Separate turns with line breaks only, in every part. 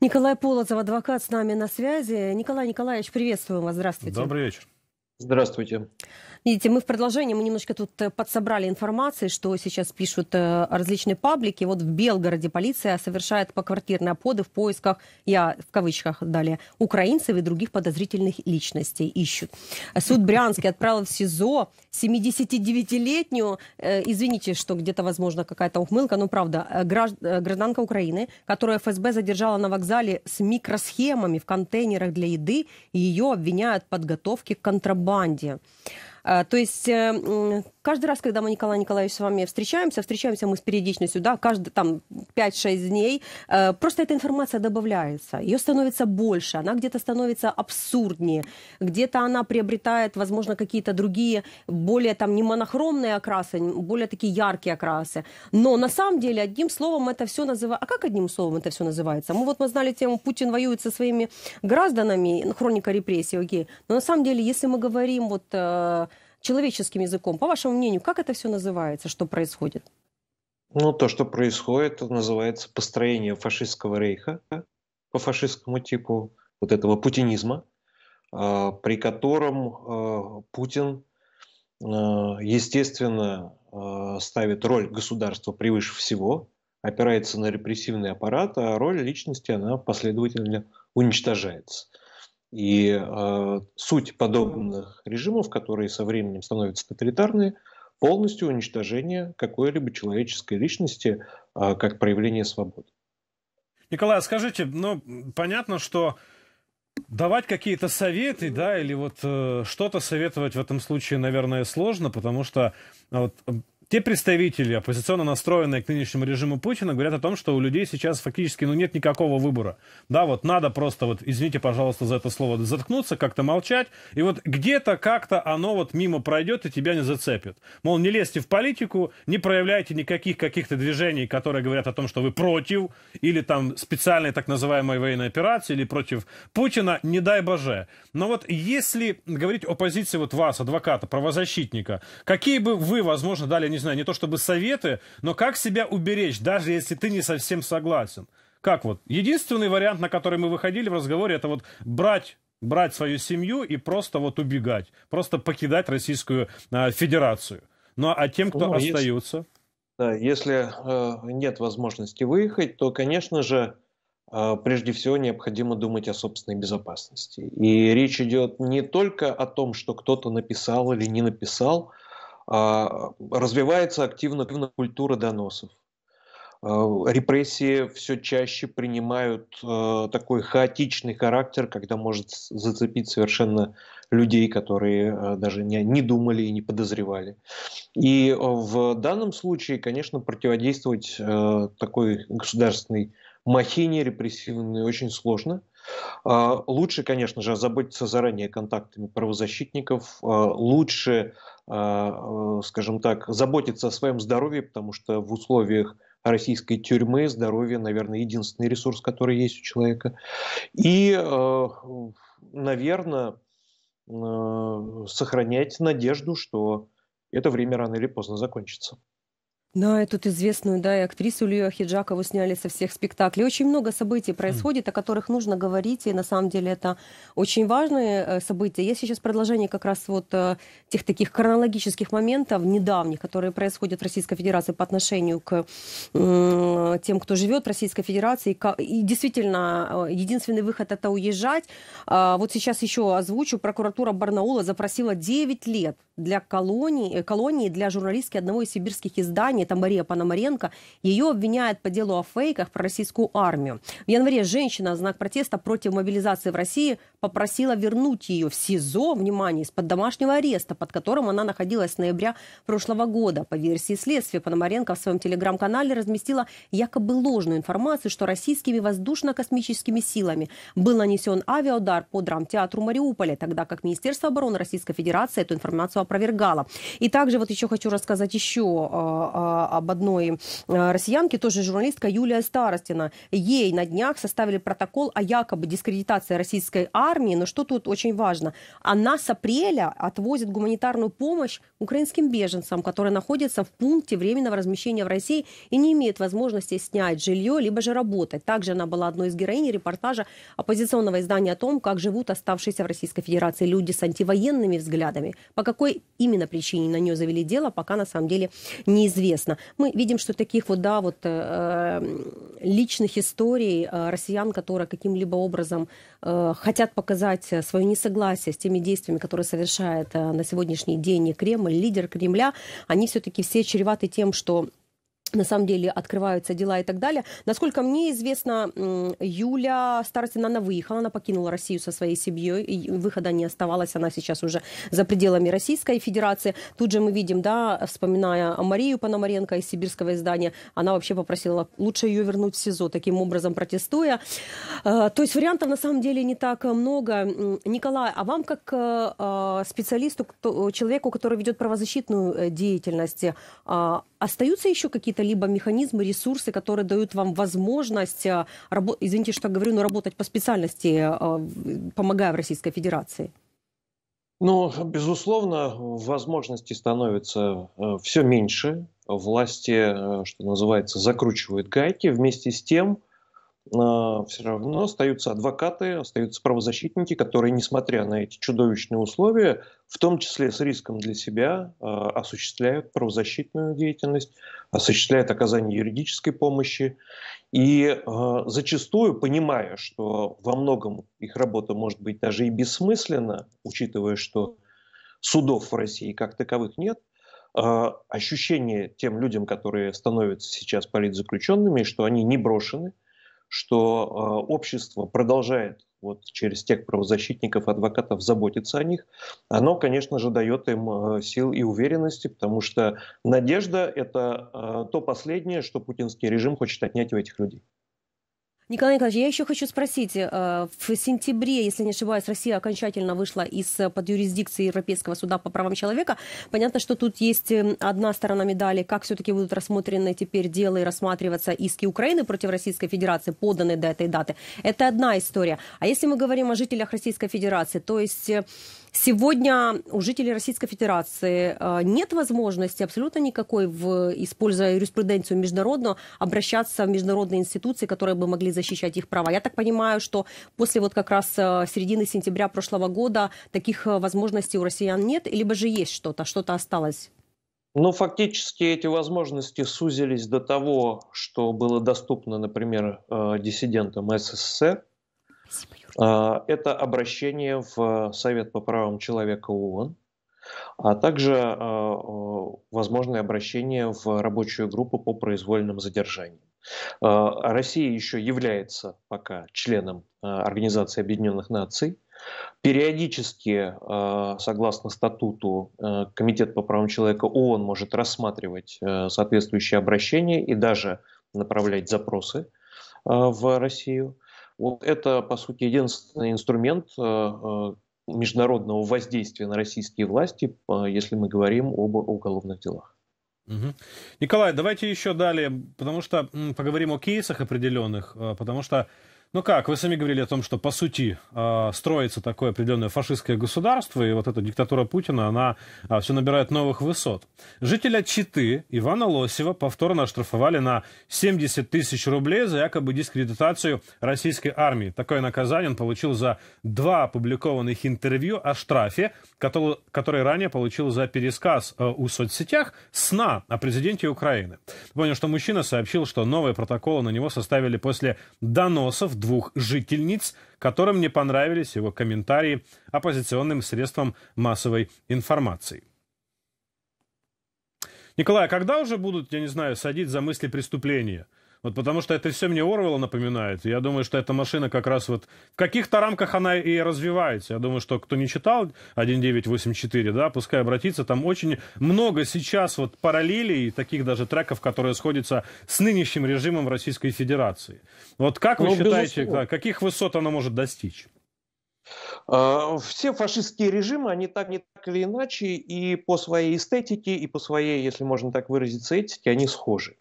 Николай Полозов, адвокат, с нами на связи. Николай Николаевич, приветствуем вас. Здравствуйте. Добрый
вечер. Здравствуйте.
Видите, мы в продолжении, мы немножко тут э, подсобрали информации, что сейчас пишут э, различные паблики. Вот в Белгороде полиция совершает поквартирные оподы в поисках, я в кавычках далее, украинцев и других подозрительных личностей ищут. Суд Брянский отправил в СИЗО 79-летнюю, э, извините, что где-то, возможно, какая-то ухмылка, но правда, гражданка Украины, которую ФСБ задержала на вокзале с микросхемами в контейнерах для еды, ее обвиняют в подготовке к контрабанде банде. А, то есть э, каждый раз, когда мы, Николай Николаевич, с вами встречаемся, встречаемся мы с периодичностью, да, каждый там 5-6 дней, э, просто эта информация добавляется, ее становится больше, она где-то становится абсурднее, где-то она приобретает, возможно, какие-то другие, более там не монохромные окрасы, более такие яркие окрасы. Но на самом деле, одним словом, это все называется... А как одним словом это все называется? Мы вот мы знали тему «Путин воюет со своими гражданами», хроника репрессий, окей. Но на самом деле, если мы говорим вот э, человеческим языком, по вашему мнению, как это все называется, что происходит?
Ну, то, что происходит, называется построение фашистского рейха по фашистскому типу вот этого путинизма, а, при котором а, Путин, а, естественно, ставит роль государства превыше всего, опирается на репрессивный аппарат, а роль личности, она последовательно уничтожается. И э, суть подобных режимов, которые со временем становятся тоталитарные, полностью уничтожение какой-либо человеческой личности э, как проявление свободы.
Николай, а скажите, ну, понятно, что давать какие-то советы, да, или вот э, что-то советовать в этом случае, наверное, сложно, потому что вот те представители, оппозиционно настроенные к нынешнему режиму Путина, говорят о том, что у людей сейчас фактически ну, нет никакого выбора. Да, вот надо просто, вот, извините, пожалуйста, за это слово, заткнуться, как-то молчать, и вот где-то как-то оно вот мимо пройдет и тебя не зацепит. Мол, не лезьте в политику, не проявляйте никаких каких-то движений, которые говорят о том, что вы против, или там специальной так называемой военной операции, или против Путина, не дай боже. Но вот если говорить о позиции вот вас, адвоката, правозащитника, какие бы вы, возможно, дали не не знаю, не то чтобы советы, но как себя уберечь, даже если ты не совсем согласен? Как вот? Единственный вариант, на который мы выходили в разговоре, это вот брать брать свою семью и просто вот убегать, просто покидать Российскую э, Федерацию. Ну а тем, кто ну, а остаются... Если,
да, если э, нет возможности выехать, то, конечно же, э, прежде всего необходимо думать о собственной безопасности. И речь идет не только о том, что кто-то написал или не написал, э, а, развивается активно, активно культура доносов. А, репрессии все чаще принимают а, такой хаотичный характер, когда может зацепить совершенно людей, которые даже не, не думали и не подозревали. И в данном случае, конечно, противодействовать такой государственной махине репрессивной очень сложно. А, лучше, конечно же, озаботиться заранее контактами правозащитников, а, лучше, а, э, скажем так, заботиться о своем здоровье, потому что в условиях российской тюрьмы здоровье, наверное, единственный ресурс, который есть у человека. И, э, наверное, э, сохранять надежду, что это время рано или поздно закончится.
Да, и тут известную, да, и актрису Илью Ахиджакову сняли со всех спектаклей. Очень много событий хм. происходит, mm. о которых нужно говорить, и на самом деле это очень важные э, события. Есть сейчас продолжение как раз вот э, тех таких хронологических моментов недавних, которые происходят в Российской Федерации по отношению к тем, кто живет в Российской Федерации. И действительно, э, единственный выход – это уезжать. А вот сейчас еще озвучу, прокуратура Барнаула запросила 9 лет для колонии, колонии для журналистки одного из сибирских изданий, Казани, это Мария Пономаренко, ее обвиняют по делу о фейках про российскую армию. В январе женщина в знак протеста против мобилизации в России попросила вернуть ее в СИЗО, внимание, из-под домашнего ареста, под которым она находилась с ноября прошлого года. По версии следствия, Пономаренко в своем телеграм-канале разместила якобы ложную информацию, что российскими воздушно-космическими силами был нанесен авиаудар по драмтеатру Мариуполя, тогда как Министерство обороны Российской Федерации эту информацию опровергало. И также вот еще хочу рассказать еще о, а, а, об одной э, россиянке, тоже журналистка Юлия Старостина. Ей на днях составили протокол о якобы дискредитации российской армии, но что тут очень важно? Она с апреля отвозит гуманитарную помощь украинским беженцам, которые находятся в пункте временного размещения в России и не имеют возможности снять жилье, либо же работать. Также она была одной из героиней репортажа оппозиционного издания о том, как живут оставшиеся в Российской Федерации люди с антивоенными взглядами. По какой именно причине на нее завели дело, пока на самом деле неизвестно интересно. Мы видим, что таких вот, да, вот э, э, личных историй э, россиян, которые каким-либо образом э, хотят показать э, свое несогласие с теми действиями, которые совершает э, на сегодняшний день Кремль, лидер Кремля, они все-таки все чреваты тем, что на самом деле открываются дела и так далее. Насколько мне известно, Юля Старостина, она выехала, она покинула Россию со своей семьей, выхода не оставалось, она сейчас уже за пределами Российской Федерации. Тут же мы видим, да, вспоминая Марию Пономаренко из сибирского издания, она вообще попросила лучше ее вернуть в СИЗО, таким образом протестуя. Э, то есть вариантов на самом деле не так много. Николай, а вам как э, э, специалисту, человеку, который ведет правозащитную деятельность, а, Остаются еще какие-то либо механизмы, ресурсы, которые дают вам возможность, э, извините, что говорю, но работать по специальности, э, помогая в Российской Федерации?
Ну, безусловно, возможностей становится э, все меньше. Власти, что называется, закручивают гайки. Вместе с тем, а, все равно остаются адвокаты, остаются правозащитники, которые, несмотря на эти чудовищные условия, в том числе с риском для себя, а, осуществляют правозащитную деятельность, осуществляют оказание юридической помощи. И а, зачастую, понимая, что во многом их работа может быть даже и бессмысленна, учитывая, что судов в России как таковых нет, ощущение тем людям, которые становятся сейчас политзаключенными, что они не брошены – что э, общество продолжает вот через тех правозащитников, адвокатов заботиться о них, оно, конечно же, дает им э, сил и уверенности, потому что надежда — это э, то последнее, что путинский режим хочет отнять у этих людей.
Николай Николаевич, я еще хочу спросить. Э, в сентябре, если не ошибаюсь, Россия окончательно вышла из э, под юрисдикции Европейского суда по правам человека. Понятно, что тут есть эм, одна сторона медали, как все-таки будут рассмотрены теперь дела и рассматриваться иски Украины против Российской Федерации, поданные до этой даты. Это одна история. А если мы говорим о жителях Российской Федерации, то есть э, Сегодня у жителей Российской Федерации э, нет возможности абсолютно никакой, в, используя юриспруденцию международную, обращаться в международные институции, которые бы могли защищать их права. Я так понимаю, что после вот как раз э, середины сентября прошлого года таких э, возможностей у россиян нет, либо же есть что-то, что-то осталось?
Ну, фактически эти возможности сузились до того, что было доступно, например, диссидентам СССР, а, это обращение в Совет по правам человека ООН, а также а, возможное обращение в рабочую группу по произвольным задержаниям. А, Россия еще является пока членом Организации Объединенных Наций. Периодически, согласно статуту, Комитет по правам человека ООН может рассматривать соответствующие обращения и даже направлять запросы в Россию. Вот это, по сути, единственный инструмент э, э, международного воздействия на российские власти, э, если мы говорим об уголовных делах.
Угу. Николай, давайте еще далее, потому что поговорим о кейсах определенных, потому что ну как, вы сами говорили о том, что по сути а, строится такое определенное фашистское государство, и вот эта диктатура Путина, она а, все набирает новых высот. Жителя Читы Ивана Лосева повторно оштрафовали на 70 тысяч рублей за якобы дискредитацию российской армии. Такое наказание он получил за два опубликованных интервью о штрафе, который, ранее получил за пересказ э, у соцсетях сна о президенте Украины. Понял, что мужчина сообщил, что новые протоколы на него составили после доносов двух жительниц, которым не понравились его комментарии оппозиционным средствам массовой информации. Николай, а когда уже будут, я не знаю, садить за мысли преступления – вот потому что это все мне Орвелла напоминает. Я думаю, что эта машина как раз вот в каких-то рамках она и развивается. Я думаю, что кто не читал 1984, да, пускай обратится, там очень много сейчас вот параллелей, таких даже треков, которые сходятся с нынешним режимом Российской Федерации. Вот как ну, вы считаете, да, каких высот она может достичь? А, все фашистские режимы, они так не так
или иначе и по своей эстетике, и по своей, если можно так выразиться, этике, они схожи.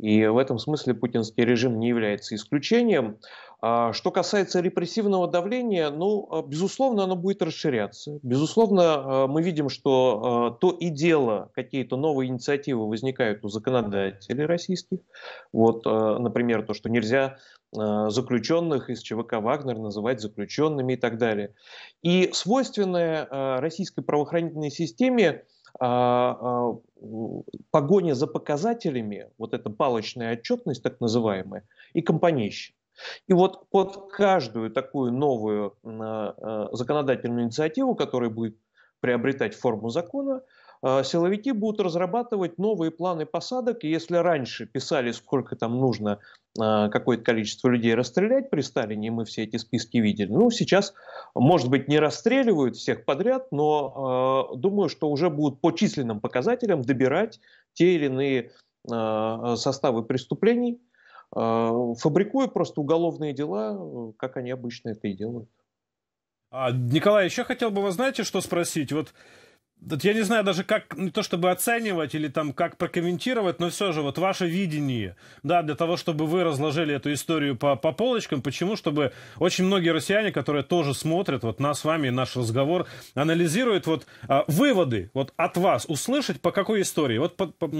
И в этом смысле путинский режим не является исключением. А что касается репрессивного давления, ну, а, безусловно, оно будет расширяться. Безусловно, а, мы видим, что то и дело какие-то новые инициативы возникают у законодателей российских. Вот, например, то, что нельзя заключенных из ЧВК «Вагнер» называть заключенными и так далее. И свойственное российской правоохранительной системе – а, а, погоня за показателями, вот эта палочная отчетность так называемая, и компанейщина. И вот под каждую такую новую а, законодательную инициативу, которая будет приобретать форму закона, а, силовики будут разрабатывать новые планы посадок, и если раньше писали, сколько там нужно а, какое-то количество людей расстрелять при Сталине, мы все эти списки видели, ну, сейчас, может быть, не расстреливают всех подряд, но э, думаю, что уже будут по численным показателям добирать те или иные э, составы преступлений, э, фабрикуя просто уголовные дела, как
они обычно это и делают. А, Николай, еще хотел бы, вы знаете, что спросить? Вот я не знаю даже, как не то чтобы оценивать или там как прокомментировать, но все же вот ваше видение, да, для того, чтобы вы разложили эту историю по, по полочкам, почему, чтобы очень многие россияне, которые тоже смотрят вот нас с вами, наш разговор, анализируют вот а, выводы вот от вас, услышать по какой истории. Вот по, по,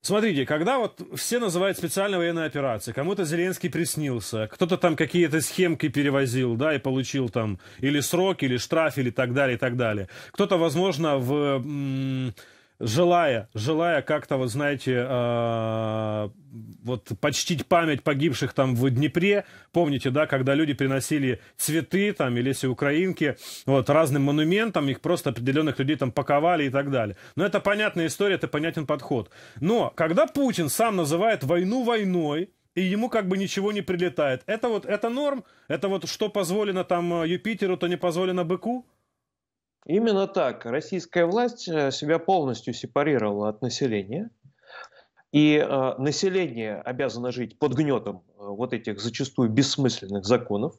Смотрите, когда вот все называют специальной военной операцией, кому-то Зеленский приснился, кто-то там какие-то схемки перевозил, да, и получил там или срок, или штраф, или так далее, и так далее. Кто-то, возможно, в желая, желая как-то, вот знаете, э, вот почтить память погибших там в Днепре, помните, да, когда люди приносили цветы там или если украинки, вот, разным монументам, их просто определенных людей там паковали и так далее. Но это понятная история, это понятен подход. Но когда Путин сам называет войну войной, и ему как бы ничего не прилетает. Это вот, это норм? Это вот что позволено там э, Юпитеру, то не позволено быку? Именно
так. Российская власть э, себя полностью сепарировала от населения. И э, население обязано жить под гнетом э, вот этих зачастую бессмысленных законов,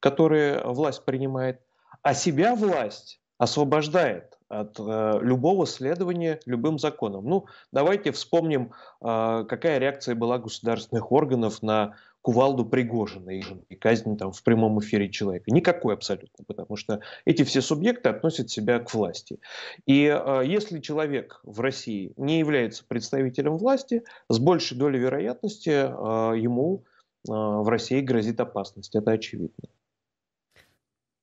которые власть принимает. А себя власть освобождает от э, любого следования любым законам. Ну, давайте вспомним, э, какая реакция была государственных органов на кувалду Пригожина и казнь там в прямом эфире человека. Никакой абсолютно, потому что эти все субъекты относят себя к власти. И э, если человек в России не является представителем власти, с большей долей вероятности э, ему э, в России грозит опасность, это очевидно.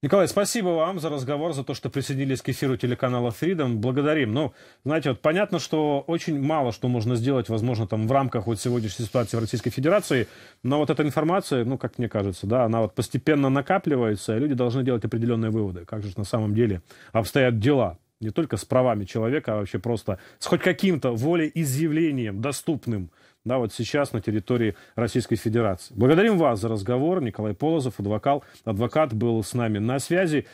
Николай, спасибо вам за разговор, за то, что присоединились к эфиру телеканала Freedom. Благодарим. Ну, знаете, вот понятно, что очень мало что можно сделать, возможно, там в рамках вот сегодняшней ситуации в Российской Федерации, но вот эта информация, ну, как мне кажется, да, она вот постепенно накапливается, и люди должны делать определенные выводы, как же на самом деле обстоят дела не только с правами человека, а вообще просто с хоть каким-то волеизъявлением, доступным да, вот сейчас на территории Российской Федерации. Благодарим вас за разговор. Николай Полозов, адвокат, адвокат был с нами на связи.